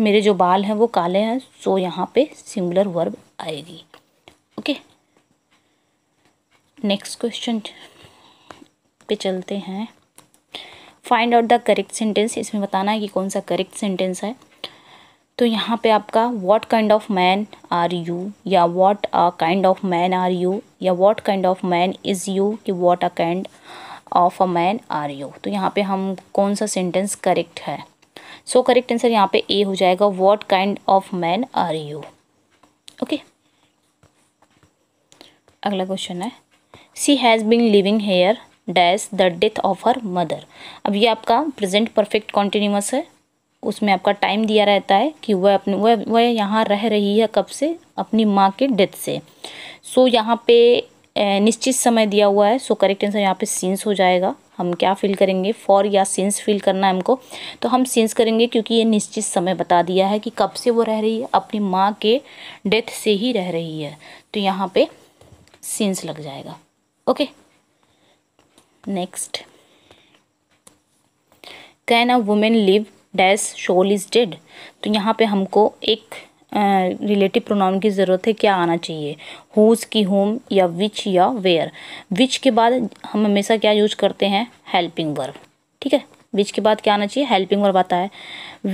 मेरे जो बाल हैं वो काले हैं सो यहाँ पे सिंगुलर वर्ब आएगी ओके नेक्स्ट क्वेश्चन पे चलते हैं find out the correct sentence इसमें बताना है कि कौन सा करेक्ट सेंटेंस है तो यहाँ पे आपका what kind of man are you या what a kind of man are you या what kind of man is you कि what a kind of a man are you तो यहाँ पे हम कौन सा सेंटेंस करेक्ट है सो करेक्ट आंसर यहाँ पे ए हो जाएगा what kind of man are you okay अगला क्वेश्चन है she has been living here dash the death of her mother अब ये आपका प्रेजेंट परफेक्ट कॉन्टिन्यूस है उसमें आपका टाइम दिया रहता है कि वह अपने वह वह यहाँ रह रही है कब से अपनी माँ के डेथ से सो so, यहाँ पे निश्चित समय दिया हुआ है सो करेक्ट आंसर यहाँ पे सीन्स हो जाएगा हम क्या फील करेंगे फॉर या सिंस फील करना है हमको तो हम सिंस करेंगे क्योंकि ये निश्चित समय बता दिया है कि कब से वो रह रही है अपनी माँ के डेथ से ही रह रही है तो यहाँ पे सिंस लग जाएगा okay next can a woman live dash soul is dead तो यहाँ पे हमको एक रिलेटिव प्रोनाउन की ज़रूरत है क्या आना चाहिए हुज की होम या विच या वेयर विच के बाद हम हमेशा क्या यूज करते हैं हेल्पिंग वर्ब ठीक है विच के बाद क्या आना चाहिए हेल्पिंग वर्ब आता है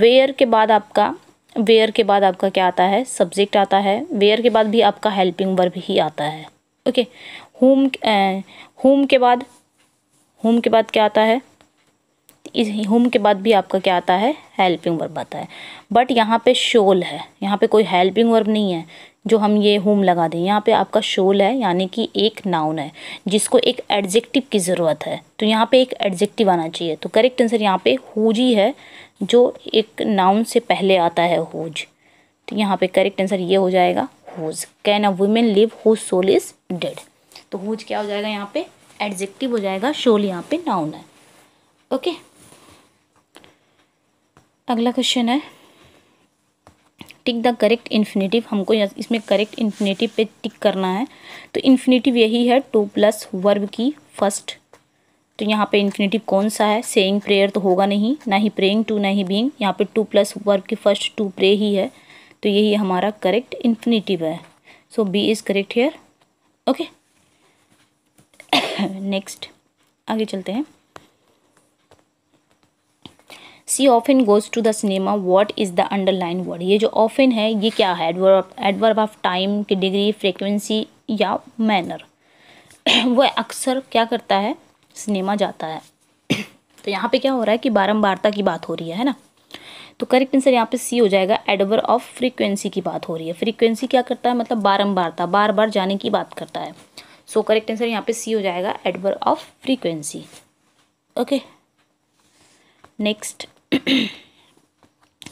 वेयर के बाद आपका वेयर के बाद आपका क्या आता है सब्जेक्ट आता है वेयर के बाद भी आपका हेल्पिंग वर्ब ही आता है ओके होम होम के बाद होम के बाद क्या आता है इस होम के बाद भी आपका क्या आता है हेल्पिंग वर्ब आता है बट यहाँ पे शोल है यहाँ पे कोई हेल्पिंग वर्ब नहीं है जो हम ये होम लगा दें यहाँ पे आपका शोल है यानी कि एक नाउन है जिसको एक एडजेक्टिव की ज़रूरत है तो यहाँ पे एक एडजेक्टिव आना चाहिए तो करेक्ट आंसर यहाँ पे ही है जो एक नाउन से पहले आता है हुज तो यहाँ पे करेक्ट आंसर ये हो जाएगा whose can a woman live whose soul is dead तो हुज क्या हो जाएगा यहाँ पे एडजेक्टिव हो जाएगा शोल यहाँ पे नाउन है ओके अगला क्वेश्चन है टिक द करेक्ट इन्फिनेटिव हमको इसमें करेक्ट इन्फिनेटिव पे टिक करना है तो इन्फिनेटिव यही है टू प्लस वर्ब की फर्स्ट तो यहाँ पे इन्फिनेटिव कौन सा है सेइंग प्रेयर तो होगा नहीं ना ही प्रेइंग टू ना ही बींग यहाँ पे टू प्लस वर्ब की फर्स्ट टू प्रे ही है तो यही हमारा करेक्ट इन्फिनेटिव है so B is correct here okay next आगे चलते हैं she often goes to the cinema what is the underline word ये जो ऑफिन है ये क्या है एडवर्ब एडवर्ब ऑफ टाइम की डिग्री फ्रिक्वेंसी या मैनर वह अक्सर क्या करता है सिनेमा जाता है तो यहाँ पे क्या हो रहा है कि बारम्बारता की बात हो रही है ना तो करेक्ट आंसर यहाँ पे सी हो जाएगा एडवर ऑफ फ्रीक्वेंसी की बात हो रही है फ्रीक्वेंसी क्या करता है मतलब बारम्बारता बार बार जाने की बात करता है सो करेक्ट आंसर यहाँ पे सी हो जाएगा adverb of frequency okay next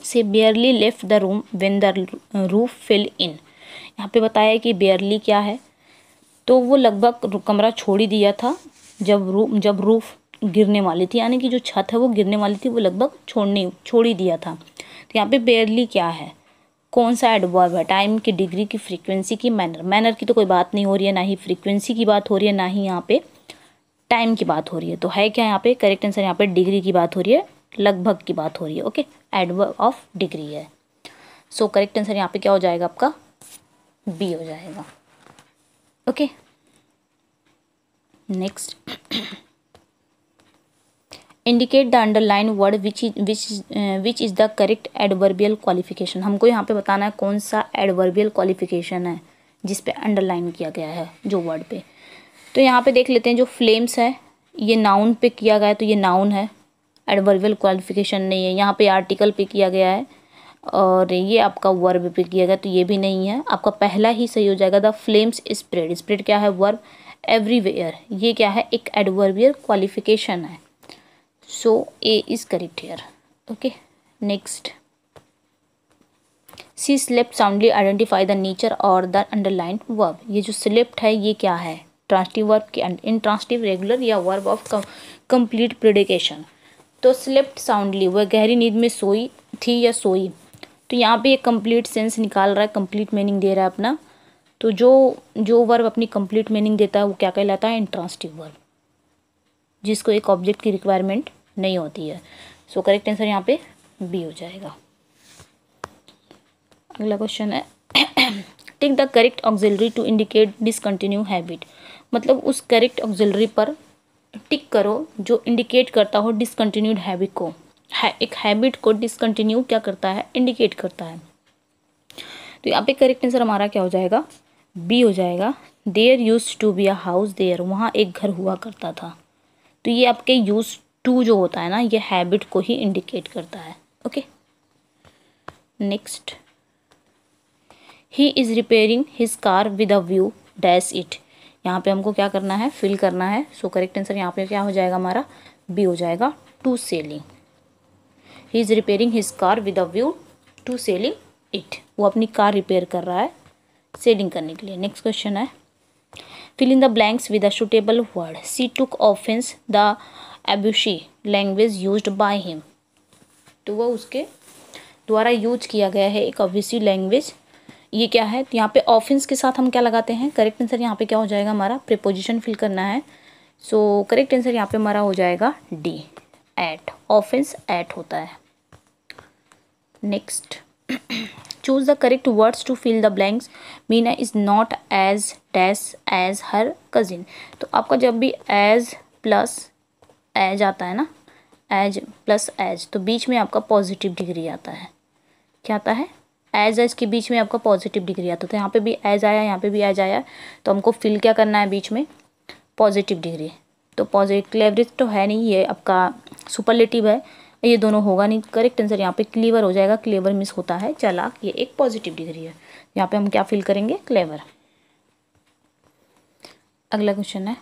she barely left the room when the roof fell in यहाँ पे बताया कि बेयरली क्या है तो वो लगभग कमरा छोड़ ही दिया था जब रू जब रूफ गिरने वाली थी यानी कि जो छत है वो गिरने वाली थी वो लगभग छोड़ने छोड़ ही दिया था तो यहाँ पे बेयरली क्या है कौन सा एडवर्ब है टाइम की डिग्री की फ्रीक्वेंसी की मैनर मैनर की तो कोई बात नहीं हो रही है ना ही फ्रीक्वेंसी की बात हो रही है ना ही यहाँ पे टाइम की बात हो रही है तो है क्या यहाँ पे करेक्ट आंसर यहाँ पे डिग्री की बात हो रही है लगभग की बात हो रही है ओके एडवर्ब ऑफ डिग्री है सो करेक्ट आंसर यहाँ पे क्या हो जाएगा आपका बी हो जाएगा okay next indicate the underline word which is which which is the correct adverbial qualification हमको यहाँ पे बताना है कौन सा एडवर्बियल क्वालिफिकेशन है जिस पे अंडरलाइन किया गया है जो वर्ड पे तो यहाँ पे देख लेते हैं जो फ्लेम्स है ये नाउन पे किया गया है तो ये नाउन है एडवर्बल क्वालिफिकेशन नहीं है यहाँ पे आर्टिकल पे किया गया है और ये आपका वर्ब पे किया गया तो ये भी नहीं है आपका पहला ही सही हो जाएगा द फ्लेम्स स्प्रेड स्प्रेड क्या है वर्ब एवरीवेयर ये क्या है एक एडवर्बियर क्वालिफिकेशन है so A is correct here okay next she slept soundly identify the nature or the underline verb ये जो स्लिप्ट है ये क्या है ट्रांसटिव वर्ब के इन ट्रांसटिव रेगुलर या वर्ब ऑफ कंप्लीट प्रोडिकेशन तो स्लिप्ट साउंडली वह गहरी नींद में सोई थी या सोई तो यहाँ पे ये कंप्लीट सेंस निकाल रहा है कंप्लीट मीनिंग दे रहा है अपना तो जो जो वर्ब अपनी कंप्लीट मीनिंग देता है वो क्या कहलाता है इंट्रांसटिव वर्ब जिसको एक ऑब्जेक्ट की रिक्वायरमेंट नहीं होती है सो करेक्ट आंसर यहाँ पे बी हो जाएगा अगला क्वेश्चन है take the correct auxiliary to indicate discontinue habit मतलब उस करेक्ट ऑक्जिलरी पर टिक करो जो इंडिकेट करता हो डिसकंटिन्यूड हैबिट को है एक हैबिट को डिसकंटिन्यू क्या करता है इंडिकेट करता है तो यहाँ पे करेक्ट आंसर हमारा क्या हो जाएगा बी हो जाएगा there use to be a house there वहाँ एक घर हुआ करता था तो ये आपके यूज टू जो होता है ना ये हैबिट को ही इंडिकेट करता है okay next he is repairing his car with a view dash it यहाँ पे हमको क्या करना है फिल करना है सो करेक्ट आंसर यहाँ पे क्या हो जाएगा हमारा बी हो जाएगा to selling he is repairing his car with a view to selling it वो अपनी कार रिपेयर कर रहा है सेलिंग करने के लिए नेक्स्ट क्वेश्चन है fill in the blanks with a suitable word she took offence the abusive language use by him तो वह उसके द्वारा यूज किया गया है एक अब्यूसी लैंग्वेज ये क्या है यहाँ पे ऑफेंस के साथ हम क्या लगाते हैं करेक्ट आंसर यहाँ पे क्या हो जाएगा हमारा प्रिपोजिशन फिल करना है सो करेक्ट आंसर यहाँ पे हमारा हो जाएगा डी एट ऑफेंस एट होता है next choose the correct words to fill the blanks Meena is not as dash as her cousin तो आपका जब भी एज प्लस एज आता है ना एज प्लस एज तो बीच में आपका पॉजिटिव डिग्री आता है क्या आता है एज इसके बीच में आपका पॉजिटिव डिग्री आता तो यहाँ पे भी एज आया यहाँ पे भी एज आया तो हमको फिल क्या करना है बीच में पॉजिटिव डिग्री तो पॉजिटिव क्लेवरेज तो है नहीं ये आपका सुपरलेटिव है ये दोनों होगा नहीं करेक्ट आंसर यहाँ पे क्लीवर हो जाएगा क्लेवर मिस होता है चला ये एक पॉजिटिव डिग्री है यहाँ पे हम क्या फिल करेंगे क्लेवर अगला क्वेश्चन है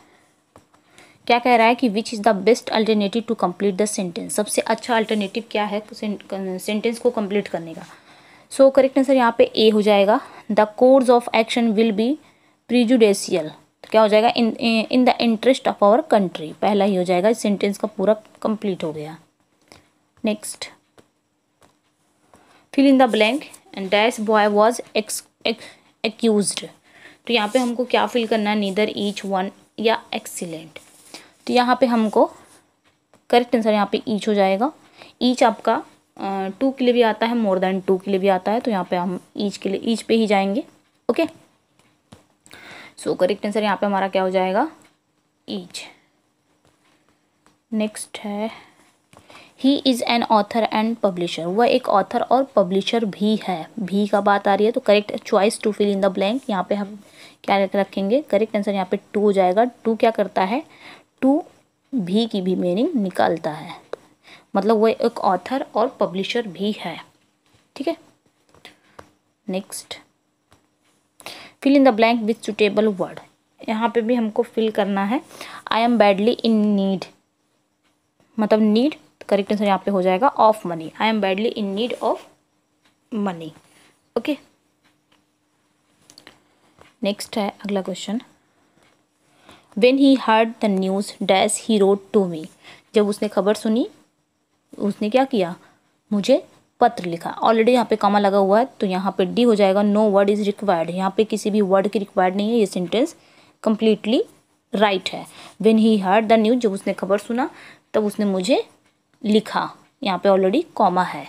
क्या कह रहा है कि which is the best alternative to complete the sentence सबसे अच्छा अल्टरनेटिव क्या है सेंटेंस को कंप्लीट करने का सो करेक्ट आंसर यहाँ पे ए हो जाएगा the course of action will be prejudicial तो क्या हो जाएगा in in the interest of our country पहला ही हो जाएगा इस सेंटेंस का पूरा कंप्लीट हो गया next fill in the blank and dash boy was excused तो यहाँ पे हमको क्या फिल करना है नीदर ईच वन या एक्सीलेंट तो यहाँ पे हमको करेक्ट आंसर यहाँ पे ईच हो जाएगा ईच आपका टू के लिए भी आता है मोर देन टू के लिए भी आता है तो यहाँ पे हम ईच के लिए ईच पे ही जाएंगे ओके सो करेक्ट आंसर यहाँ पे हमारा क्या हो जाएगा ईच नेक्स्ट है he is an author and publisher वह एक ऑथर और पब्लिशर भी है भी का बात आ रही है तो correct choice to fill in the blank यहाँ पे हम क्या रखेंगे करेक्ट आंसर यहाँ पे टू हो जाएगा टू क्या करता है टू भी की भी मीनिंग निकालता है मतलब वो एक ऑथर और पब्लिशर भी है ठीक है next fill in the blank with suitable word यहाँ पे भी हमको फिल करना है I am badly in need मतलब नीड करेक्ट आंसर यहाँ पे हो जाएगा of money I am badly in need of money okay next है अगला question when he heard the news dash he wrote to me जब उसने खबर सुनी उसने क्या किया मुझे पत्र लिखा ऑलरेडी यहाँ पे कामा लगा हुआ है तो यहाँ पे डी हो जाएगा नो वर्ड इज़ रिक्वायर्ड यहाँ पे किसी भी वर्ड की रिक्वायर्ड नहीं है ये सेंटेंस कम्प्लीटली राइट है when he heard the news जब उसने खबर सुना तब उसने मुझे लिखा यहाँ पे ऑलरेडी कॉमा है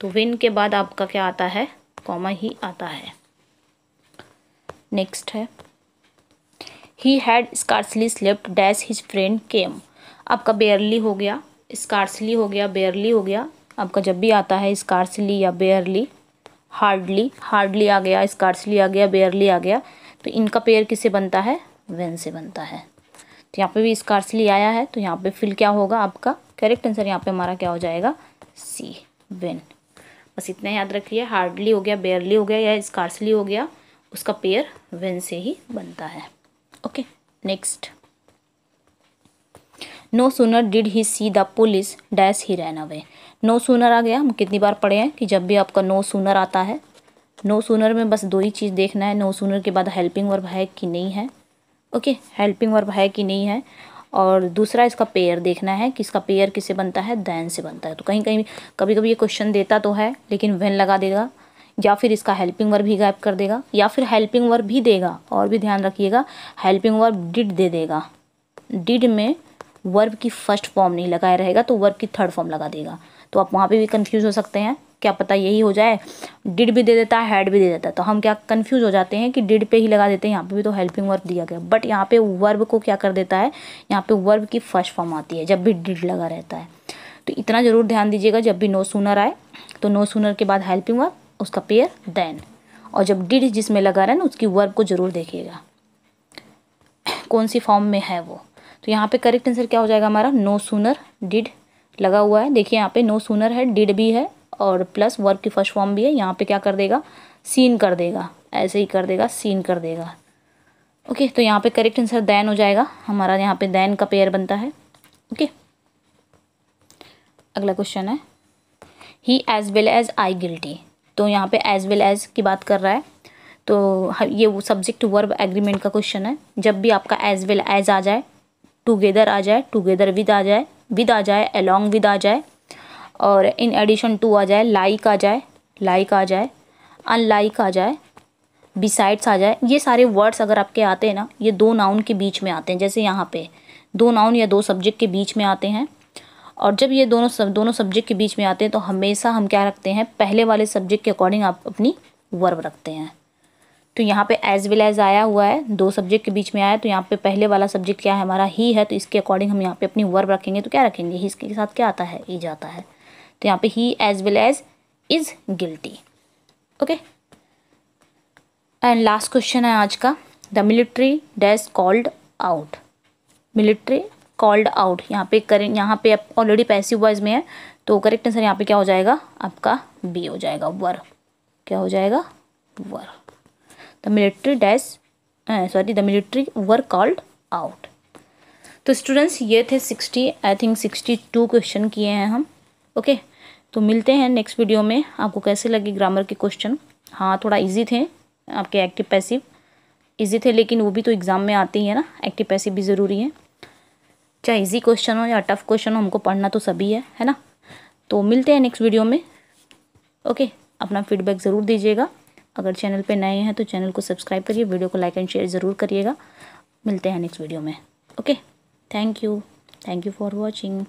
तो वेन के बाद आपका क्या आता है कॉमा ही आता है नेक्स्ट है he had scarcely slept dash his friend came आपका बेयरली हो गया स्कार्सली हो गया बेयरली हो गया आपका जब भी आता है स्कार्सली या बेयरली हार्डली हार्डली आ गया स्कार्सली आ गया बेयरली आ गया तो इनका पेयर किससे बनता है वेन से बनता है तो यहाँ पे भी स्कार्सली आया है तो यहाँ पे फिल क्या होगा आपका करेक्ट आंसर यहाँ पे हमारा क्या हो जाएगा सी वेन बस इतना याद रखिए हार्डली हो गया बेयरली हो गया या स्कार्सली हो गया उसका पेयर वेन से ही बनता है okay next no sooner did he see the police dash he ran away no sooner आ गया हम कितनी बार पढ़े हैं कि जब भी आपका नो सूनर आता है नो सुनर में बस दो ही चीज़ देखना है नो सूनर के बाद हेल्पिंग वर्ब है कि नहीं है ओके हेल्पिंग वर्ब है कि नहीं है और दूसरा इसका पेयर देखना है कि इसका पेयर किससे बनता है दैन से बनता है तो कहीं कहीं कभी कभी ये क्वेश्चन देता तो है लेकिन वेन लगा देगा या फिर इसका हेल्पिंग वर्ब ही गायब कर देगा या फिर हेल्पिंग वर्ब भी देगा और भी ध्यान रखिएगा हेल्पिंग वर्ब डिड दे देगा डिड में वर्ब की फर्स्ट फॉर्म नहीं लगाया रहेगा तो वर्ब की थर्ड फॉर्म लगा देगा तो आप वहाँ पे भी कंफ्यूज हो सकते हैं क्या पता यही हो जाए डिड भी दे देता है हैड भी दे देता है तो हम क्या कंफ्यूज हो जाते हैं कि डिड पे ही लगा देते हैं यहाँ पे भी तो हेल्पिंग वर्ब दिया गया बट यहाँ पे वर्ब को क्या कर देता है यहाँ पे वर्ब की फर्स्ट फॉर्म आती है जब भी डिड लगा रहता है तो इतना ज़रूर ध्यान दीजिएगा जब भी नो सूनर आए तो नो सूनर के बाद हेल्पिंग वर्ब उसका पेयर देन और जब डिड जिसमें लगा रहे ना उसकी वर्ब को ज़रूर देखिएगा कौन सी फॉर्म में है वो तो यहाँ पे करेक्ट आंसर क्या हो जाएगा हमारा नो सूनर डिड लगा हुआ है देखिए यहाँ पे नो सूनर है डिड भी है और प्लस वर्क की फर्स्ट फॉर्म भी है यहाँ पे क्या कर देगा सीन कर देगा ऐसे ही कर देगा सीन कर देगा ओके तो यहाँ पे करेक्ट आंसर दैन हो जाएगा हमारा यहाँ पे दैन का पेयर बनता है ओके अगला क्वेश्चन है he as well as I guilty तो यहाँ पे एज वेल एज की बात कर रहा है तो ये वो सब्जेक्ट वर्ब एग्रीमेंट का क्वेश्चन है जब भी आपका एज वेल एज आ जाए टुगेदर आ जाए टुगेदर विद आ जाए विद आ जाए अलॉन्ग विद आ जाए और इन एडिशन टू आ जाए लाइक आ जाए लाइक आ जाए अनलाइक आ जाए बिसाइड्स आ जाए ये सारे वर्ड्स अगर आपके आते हैं ना ये दो नाउन के बीच में आते हैं जैसे यहाँ पे दो नाउन या दो सब्जेक्ट के बीच में आते हैं और जब ये दोनों सब दोनों सब्जेक्ट के बीच में आते हैं तो हमेशा हम क्या रखते हैं पहले वाले सब्जेक्ट के अकॉर्डिंग आप अपनी वर्ब रखते हैं तो यहाँ पे एज वेल एज आया हुआ है दो सब्जेक्ट के बीच में आया तो यहाँ पे पहले वाला सब्जेक्ट क्या है हमारा ही है तो इसके अकॉर्डिंग हम यहाँ पे अपनी वर्ब रखेंगे तो क्या रखेंगे ही इसके साथ क्या आता है ई आता है तो यहाँ पे he as well as is guilty okay and last question है आज का the military dash called out military called out यहाँ पे करें यहाँ पे ऑलरेडी पैसिव हुआ में है तो करेक्ट आंसर यहाँ पे क्या हो जाएगा आपका बी हो जाएगा वर क्या हो जाएगा were the military dash sorry the military were called out तो स्टूडेंट्स ये थे sixty I think sixty two question किए हैं हम ओके तो मिलते हैं नेक्स्ट वीडियो में आपको कैसे लगे ग्रामर के क्वेश्चन हाँ थोड़ा इजी थे आपके एक्टिव पैसिव इजी थे लेकिन वो भी तो एग्ज़ाम में आते ही है ना एक्टिव पैसिव भी ज़रूरी है चाहे इजी क्वेश्चन हो या टफ क्वेश्चन हो हमको पढ़ना तो सभी है है ना तो मिलते हैं नेक्स्ट वीडियो में ओके अपना फीडबैक ज़रूर दीजिएगा अगर चैनल पे नए हैं तो चैनल को सब्सक्राइब करिए वीडियो को लाइक एंड शेयर ज़रूर करिएगा मिलते हैं नेक्स्ट वीडियो में okay thank you thank you for watching